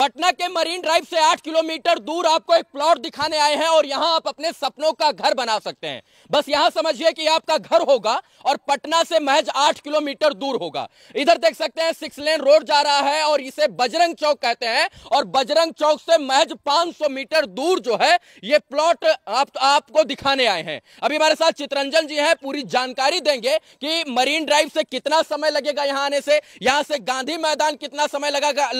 पटना के marine drive से आठ किलोमीटर दूर आपको एक प्लॉट दिखाने आए हैं और यहाँ आप अपने सपनों का घर बना सकते हैं बस यहाँ समझिए कि आपका घर होगा और पटना से महज आठ किलोमीटर दूर होगा इधर देख सकते हैं सिक्स लेन रोड जा रहा है और इसे बजरंग चौक कहते हैं और बजरंग चौक से महज 500 मीटर दूर जो है ये प्लॉट आप, आपको दिखाने आए हैं अभी हमारे साथ चित्रंजन जी है पूरी जानकारी देंगे कि मरीन ड्राइव से कितना समय लगेगा यहाँ आने से यहाँ से गांधी मैदान कितना समय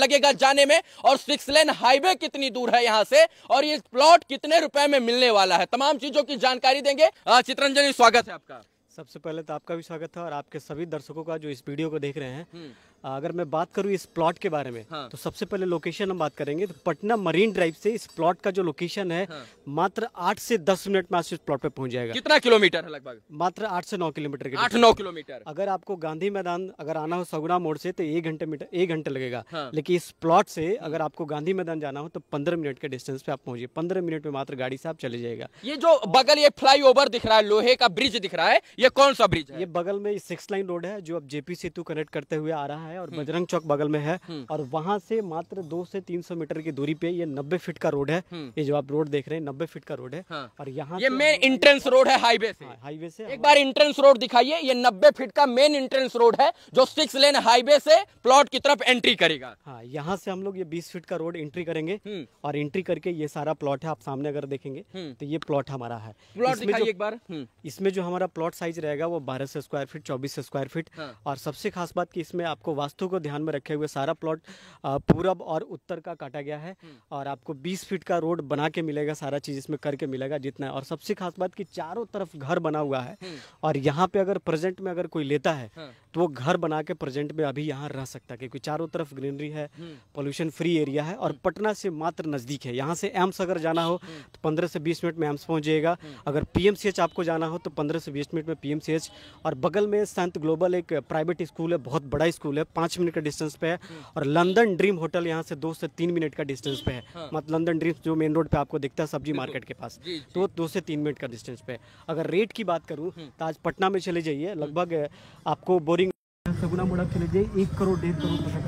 लगेगा जाने में और सिक्स लेन हाईवे कितनी दूर है यहाँ से और ये प्लॉट कितने रुपए में मिलने वाला है तमाम चीजों की जानकारी देंगे चित्रंजन स्वागत है आपका सबसे पहले तो आपका भी स्वागत है और आपके सभी दर्शकों का जो इस वीडियो को देख रहे हैं हम्म। अगर मैं बात करूँ इस प्लॉट के बारे में हाँ। तो सबसे पहले लोकेशन हम बात करेंगे तो पटना मरीन ड्राइव से इस प्लॉट का जो लोकेशन है हाँ। मात्र आठ से दस मिनट में आज इस प्लॉट पे पहुंच जाएगा कितना किलोमीटर है लगभग मात्र आठ से नौ किलोमीटर के आठ नौ किलोमीटर अगर आपको गांधी मैदान अगर आना हो सगुना मोड़ से तो एक घंटे मीटर एक घंटे लगेगा हाँ। लेकिन इस प्लॉट से अगर आपको गांधी मैदान जाना हो तो पंद्रह मिनट के डिस्टेंस पे आप पहुंचे पंद्रह मिनट में मात्र गाड़ी से आप चले जाएगा ये जो बगल ये फ्लाईओवर दिख रहा है लोहे का ब्रिज दिख रहा है ये कौन सा ब्रिज ये बगल में सिक्स लाइन रोड है जो अब जेपी सेतु कनेक्ट करते हुए आ रहा है है और हम्म। बजरंग चौक बगल में है हम्म। और वहाँ से मात्र दो से तीन सौ मीटर की दूरी पे ये नब्बे फीट का रोड है हम्म। ये जो आप रोड देख रहे हैं नब्बे फीट का रोड है हाँ। और यहाँ ये मेन इंट्रेंस रोड है हाईवे से हाईवे से एक बार इंट्रेंस रोड दिखाइए ये नब्बे फीट का मेन इंट्रेंस रोड है जो सिक्स लेन हाईवे से प्लॉट की तरफ एंट्री करेगा हाँ यहाँ से हम लोग ये बीस फीट का रोड एंट्री करेंगे और एंट्री करके ये सारा प्लॉट है आप सामने अगर देखेंगे तो ये प्लॉट हमारा है प्लॉट दिखाइए एक बार इसमें जो हमारा प्लॉट साइज रहेगा वो बारह सौ स्क्वायर फीट चौबीस स्क्वायर हाँ। फीट और सबसे खास बात की इसमें आपको वास्तु को ध्यान में रखे हुए सारा प्लॉट पूरब और उत्तर का काटा गया है हम्म। और आपको 20 फीट का रोड बना के मिलेगा सारा चीज़ इसमें करके मिलेगा जितना है और सबसे खास बात कि चारों तरफ घर बना हुआ है हम्म। और यहाँ पे अगर प्रेजेंट में अगर कोई लेता है हाँ। तो वो घर बना के प्रेजेंट में अभी यहाँ रह सकता है क्योंकि चारों तरफ ग्रीनरी है पोल्यूशन फ्री एरिया है और हम्म। पटना से मात्र नज़दीक है यहाँ से एम्स अगर जाना हो हम्म। तो पंद्रह से बीस मिनट में एम्स जाएगा हम्म। अगर पी आपको जाना हो तो पंद्रह से बीस मिनट में पी और बगल में संत ग्लोबल एक प्राइवेट स्कूल है बहुत बड़ा स्कूल है पाँच मिनट का डिस्टेंस पे है और लंदन ड्रीम होटल यहाँ से दो से तीन मिनट का डिस्टेंस पे है मतलब लंदन ड्रीम जो मेन रोड पे आपको दिखता है सब्जी मार्केट के पास तो दो से तीन मिनट का डिस्टेंस पे है अगर रेट की बात करूँ तो आज पटना में चले जाइए लगभग आपको बोरिंग सगुना मुड़ा खेले जाए एक करोड़ डेढ़ करोड़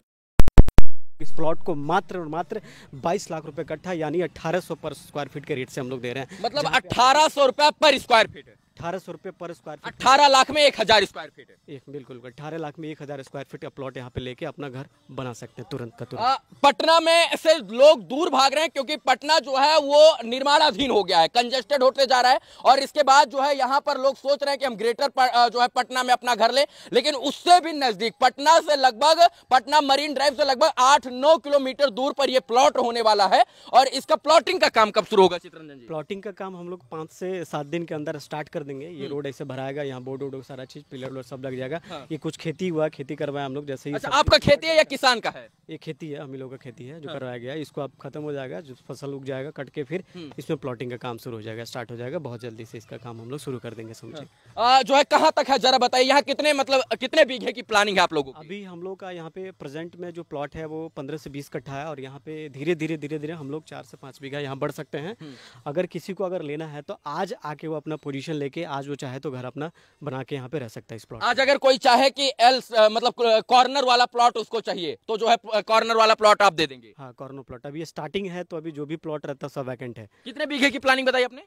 इस प्लॉट को मात्र और मात्र 22 लाख रुपए कट्ठा यानी 1800 पर स्क्वायर फीट के रेट से हम लोग दे रहे हैं मतलब 1800 रुपया पर स्क्वायर फीट अठारह सौ रुपए पर स्क्वायर फीट अठारह लाख में एक हजार स्क्वायर फीट है एक बिल्कुल अठारह लाख में एक हजार स्क्वायर फीट का प्लॉट यहाँ पे लेके अपना घर बना सकते हैं तुरंत का तुरंत पटना में ऐसे लोग दूर भाग रहे हैं क्योंकि पटना जो है वो निर्माणाधीन हो गया है कंजेस्टेड होते जा रहा है और इसके बाद जो है यहाँ पर लोग सोच रहे हैं कि हम ग्रेटर जो है पटना में अपना घर लेकिन उससे भी नजदीक पटना से लगभग पटना मरीन ड्राइव से लगभग आठ नौ किलोमीटर दूर पर यह प्लॉट होने वाला है और इसका प्लॉटिंग का काम कब शुरू होगा चित्रंजन जी प्लॉटिंग का काम हम लोग पांच से सात दिन के अंदर स्टार्ट कर देंगे ये हम्म। रोड ऐसे भराएगा यहाँ बोर्ड वोड सारा चीज पिलर वोलर सब लग जाएगा हाँ। ये कुछ खेती हुआ खेती करवाया हम लोग जैसे ही अच्छा, आपका खेती है या किसान का है ये खेती है हम लोग का खेती है जो हाँ। करवाया गया इसको अब खत्म हो जाएगा जो फसल उग जाएगा कट के फिर हम्म। इसमें प्लॉटिंग का काम शुरू हो जाएगा स्टार्ट हो जाएगा बहुत जल्दी से इसका काम हम लोग शुरू कर देंगे समझे हाँ। जो है कहाँ तक है जरा बताइए यहाँ कितने मतलब कितने बीघे की प्लानिंग है आप लोगों अभी हम लोग का यहाँ पे प्रेजेंट में जो प्लॉट है वो पंद्रह से बीस कट्ठा है और यहाँ पे धीरे धीरे धीरे धीरे हम लोग चार से पांच बीघा यहाँ बढ़ सकते हैं हम्म। अगर किसी को अगर लेना है तो आज आके वो अपना पोजिशन लेके के आज वो चाहे तो घर अपना बना के यहाँ पे रह सकता है इस प्लॉट आज अगर कोई चाहे कि एल मतलब कॉर्नर वाला प्लॉट उसको चाहिए तो जो है कॉर्नर वाला प्लॉट आप दे देंगे हाँ कॉर्नर प्लॉट अभी स्टार्टिंग है तो अभी जो भी प्लॉट रहता है सब वैकेंट है कितने बीघे की प्लानिंग बताई अपने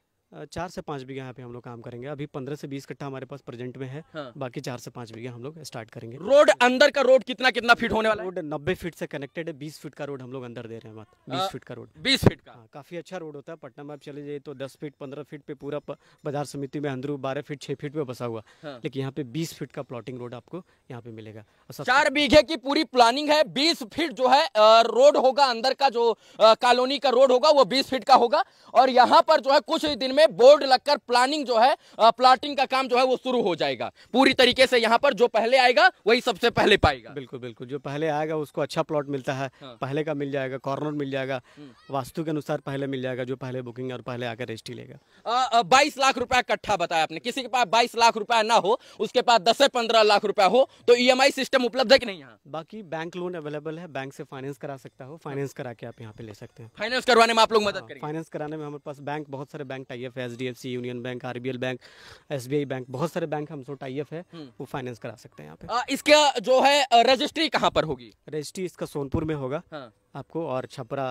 चार से पाँच बीघा यहाँ पे हम लोग काम करेंगे अभी पंद्रह से बीस कट्ठा हमारे पास प्रेजेंट में है हाँ। बाकी चार से पाँच बीघा हम लोग स्टार्ट करेंगे रोड अंदर का रोड कितना कितना फीट होने वाला रोड नब्बे फीट से कनेक्टेड है बीस फीट का रोड हम लोग अंदर दे रहे हैं बीस फीट का रोड बीस फीट का हाँ, काफी अच्छा रोड होता है पटना में आप चले जाइए तो दस फीट पंद्रह फीट पे पूरा बाजार समिति में अंदर बारह फीट छह फीट पे बसा हुआ हाँ। लेकिन यहाँ पे बीस फीट का प्लॉटिंग रोड आपको यहाँ पे मिलेगा चार बीघे की पूरी प्लानिंग है बीस फीट जो है रोड होगा अंदर का जो कॉलोनी का रोड होगा वो बीस फीट का होगा और यहाँ पर जो है कुछ दिन में में बोर्ड लगकर प्लानिंग जो है प्लाटिंग का काम जो है वो शुरू हो जाएगा पूरी तरीके से यहाँ पर जो पहले आएगा वही सबसे पहले पाएगा बिल्कुल बिल्कुल जो पहले आएगा उसको अच्छा प्लॉट मिलता है हाँ। पहले का मिल जाएगा कॉर्नर मिल जाएगा हम्म। वास्तु के अनुसार पहले मिल जाएगा जो पहले बुकिंग और पहले आकर रजिस्ट्री लेगा बाईस लाख रुपया कट्ठा बताया आपने किसी के पास बाईस लाख रुपया ना हो उसके पास दस से पंद्रह लाख रुपया हो तो ई e सिस्टम उपलब्ध है कि नहीं यहाँ बाकी बैंक लोन अवेलेबल है बैंक से फाइनेंस करा सकता हो फाइनेंस करा के आप यहाँ पे ले सकते हैं फाइनेंस करवाने में आप लोग मदद हाँ, करें फाइनेंस कराने में हमारे पास बैंक बहुत सारे बैंक टाइप टाइप है H union bank R B L bank S B I bank बहुत सारे बैंक हमसे टाइप है वो फाइनेंस करा सकते हैं यहाँ पे इसका जो है रजिस्ट्री कहाँ पर होगी रजिस्ट्री इसका सोनपुर में होगा हाँ। आपको और छपरा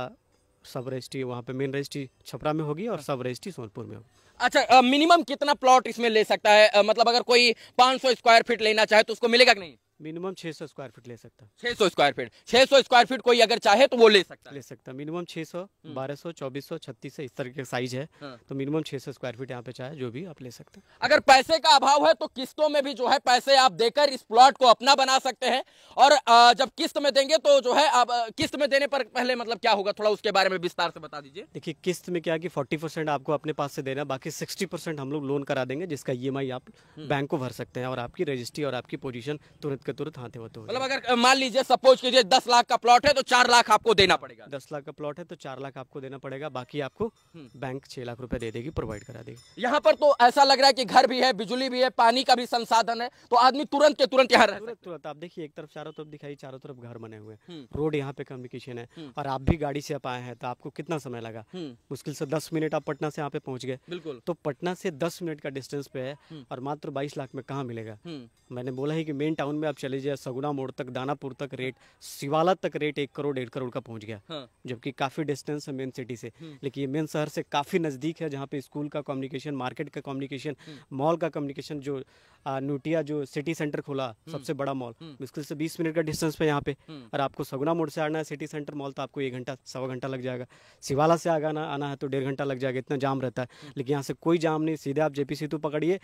सब रजिस्ट्री वहाँ पे मेन रजिस्ट्री छपरा में होगी और हाँ। सब रजिस्ट्री सोनपुर में होगी अच्छा मिनिमम कितना प्लॉट इसमें ले सकता है मतलब अगर कोई 500 स्क्वायर फीट लेना चाहे तो उसको मिलेगा कि नहीं मिनिमम 600 स्क्वायर फीट ले सकता छह सौ स्क्वायर फीट 600 स्क्वायर फीट कोई अगर चाहे तो वो ले सकता ले सकता मिनिमम 600 1200 2400 3600 इस तरह के साइज है हाँ। तो मिनिमम 600 स्क्वायर फीट यहाँ पे चाहे जो भी आप ले सकते हैं अगर पैसे का अभाव है तो किस्तों में भी जो है पैसे आप देकर इस प्लॉट को अपना बना सकते हैं और जब किस्त में देंगे तो जो है आप किस्त में देने पर पहले मतलब क्या होगा थोड़ा उसके बारे में विस्तार से बता दीजिए देखिए किस्त में क्या की फोर्टी आपको अपने पास से देना बाकी सिक्सटी हम लोग लोन करा देंगे जिसका ई e आप बैंक हम्म। को भर सकते हैं और आपकी रजिस्ट्री और आपकी पोजिशन तुरंत के तुरंत हाथे होते मतलब अगर मान लीजिए सपोज कीजिए दस लाख का प्लॉट है तो चार लाख आपको देना पड़ेगा दस लाख का प्लॉट है तो चार लाख आपको देना पड़ेगा बाकी आपको हम्म। बैंक छह लाख रुपए दे देगी प्रोवाइड करा देगी यहाँ पर तो ऐसा लग रहा है की घर भी है बिजली भी है पानी का भी संसाधन है तो आदमी तुरंत के तुरंत यहाँ तुरंत आप देखिए एक तरफ चारों तरफ दिखाई चारों तरफ घर बने हुए हम्म। रोड यहाँ पे कम्युनिकेशन है हम्म। और आप भी गाड़ी से आए हैं तो आपको कितना समय लगा मुश्किल से दस मिनट आप पटना से यहाँ पे पहुँच गए बिल्कुल तो पटना से दस मिनट का डिस्टेंस पे है और मात्र बाईस लाख में कहा मिलेगा मैंने बोला है कि मेन टाउन में आप चले जाए सगुना मोड़ तक दानापुर तक रेट शिवाला तक रेट एक करोड़ डेढ़ करोड़ का पहुंच गया हाँ। जबकि काफ़ी डिस्टेंस है मेन सिटी से हम्म। लेकिन ये मेन शहर से काफ़ी नज़दीक है जहाँ पे स्कूल का कम्युनिकेशन मार्केट का कम्युनिकेशन हम्म। मॉल का कम्युनिकेशन जो नूटिया जो सिटी सेंटर खोला हम्म। सबसे बड़ा मॉल मुश्किल से बीस मिनट का डिस्टेंस पे यहाँ पे और आपको सगुना मोड़ से आना है सिटी सेंटर मॉल तो आपको एक घंटा सवा घंटा लग जाएगा शिवाला से आगा आना है तो डेढ़ घंटा लग जाएगा इतना जाम रहता है लेकिन यहाँ से कोई जाम नहीं सीधे आप जेपी सेतु पकड़िए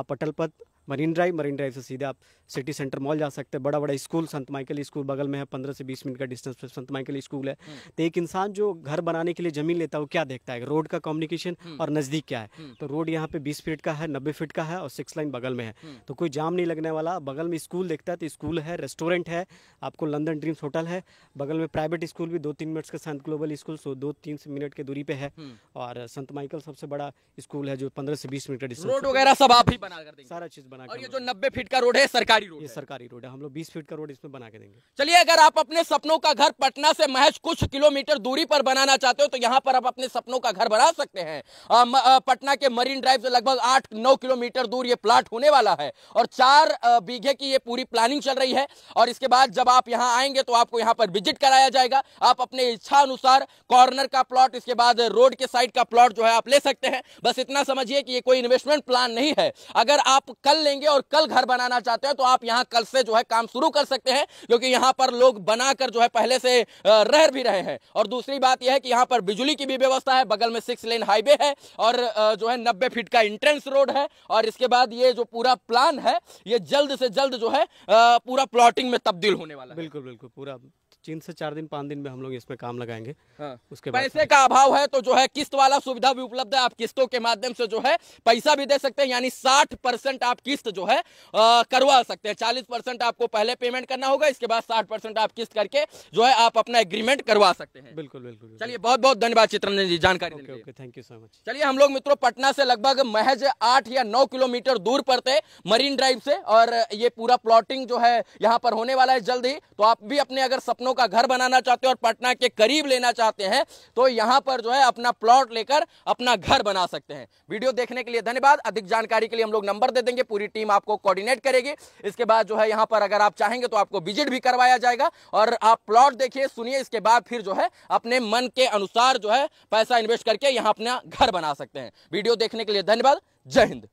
आप अटल पथ मरीन ड्राइव मरीन ड्राइव से सीधे आप सिटी सेंटर मॉल जा सकते हैं बड़ा बड़ा स्कूल संत माइकल स्कूल बगल में है पंद्रह से बीस मिनट का डिस्टेंस पर संत माइकल स्कूल है हम्म। तो एक इंसान जो घर बनाने के लिए ज़मीन लेता है वो क्या देखता है रोड का कम्युनिकेशन हम्म। और नज़दीक क्या है हम्म। तो रोड यहाँ पे बीस फीट का है नब्बे फीट का है और सिक्स लाइन बगल में है तो कोई जाम नहीं लगने वाला बगल में स्कूल देखता है तो स्कूल है रेस्टोरेंट है आपको लंदन ड्रीम्स होटल है बगल में प्राइवेट स्कूल भी दो तीन मिनट्स का संत ग्लोबल स्कूल सो दो तीन मिनट के दूरी पे है और संत माइकल सबसे बड़ा स्कूल है जो पंद्रह से बीस मिनट का डिस्टेंस रोड वगैरह सब आप ही बना कर सारा चीज़ बना और ये जो 90 फीट का रोड है सरकारी रोड ये सरकारी रोड है हम लोग 20 फीट का रोड इसमें बना के देंगे चलिए अगर आप अपने सपनों का घर पटना से महज कुछ किलोमीटर दूरी पर बनाना चाहते हो तो यहाँ पर आप अपने सपनों का घर बना सकते हैं पटना के मरीन ड्राइव से लगभग आठ नौ किलोमीटर दूर ये प्लाट होने वाला है और चार बीघे की ये पूरी प्लानिंग चल रही है और इसके बाद जब आप यहाँ आएंगे तो आपको यहाँ पर विजिट कराया जाएगा आप अपने इच्छा अनुसार कॉर्नर का प्लॉट इसके बाद रोड के साइड का प्लॉट जो है आप ले सकते हैं बस इतना समझिए कि ये कोई इन्वेस्टमेंट प्लान नहीं है अगर आप कल लेंगे और कल घर बनाना चाहते हैं तो आप यहाँ कल से जो है काम शुरू कर सकते हैं क्योंकि यहाँ पर लोग बनाकर जो है पहले से रह भी रहे हैं और दूसरी बात यह है कि यहाँ पर बिजली की भी व्यवस्था है बगल में सिक्स लेन हाईवे है और जो है नब्बे फीट का इंट्रेंस रोड है और इसके बाद ये जो पूरा प्लान है ये जल्द से जल्द जो है पूरा प्लॉटिंग में तब्दील होने वाला है बिल्कुल बिल्कुल पूरा तीन से चार दिन पाँच दिन में हम लोग इसमें काम लगाएंगे हाँ। उसके पैसे का अभाव है तो जो है किस्त वाला सुविधा भी उपलब्ध है आप किस्तों के माध्यम से जो है पैसा भी दे सकते हैं यानी साठ परसेंट आप किस्त जो है आ, करवा सकते हैं चालीस परसेंट आपको पहले पेमेंट करना होगा इसके बाद साठ आप किस्त करके जो है आप अपना एग्रीमेंट करवा सकते हैं बिल्कुल बिल्कुल चलिए बहुत बहुत धन्यवाद चित्रंजन जी जानकारी थैंक यू सो मच चलिए हम लोग मित्रों पटना से लगभग महज आठ या नौ किलोमीटर दूर पड़ते मरीन ड्राइव से और ये पूरा प्लॉटिंग जो है यहाँ पर होने वाला है जल्द ही तो आप भी अपने अगर सपनों किसानों का घर बनाना चाहते हैं और पटना के करीब लेना चाहते हैं तो यहाँ पर जो है अपना प्लॉट लेकर अपना घर बना सकते हैं वीडियो देखने के लिए धन्यवाद अधिक जानकारी के लिए हम लोग नंबर दे देंगे पूरी टीम आपको कोऑर्डिनेट करेगी इसके बाद जो है यहाँ पर अगर आप चाहेंगे तो आपको विजिट भी करवाया जाएगा और आप प्लॉट देखिए सुनिए इसके बाद फिर जो है अपने मन के अनुसार जो है पैसा इन्वेस्ट करके यहाँ अपना घर बना सकते हैं वीडियो देखने के लिए धन्यवाद जय हिंद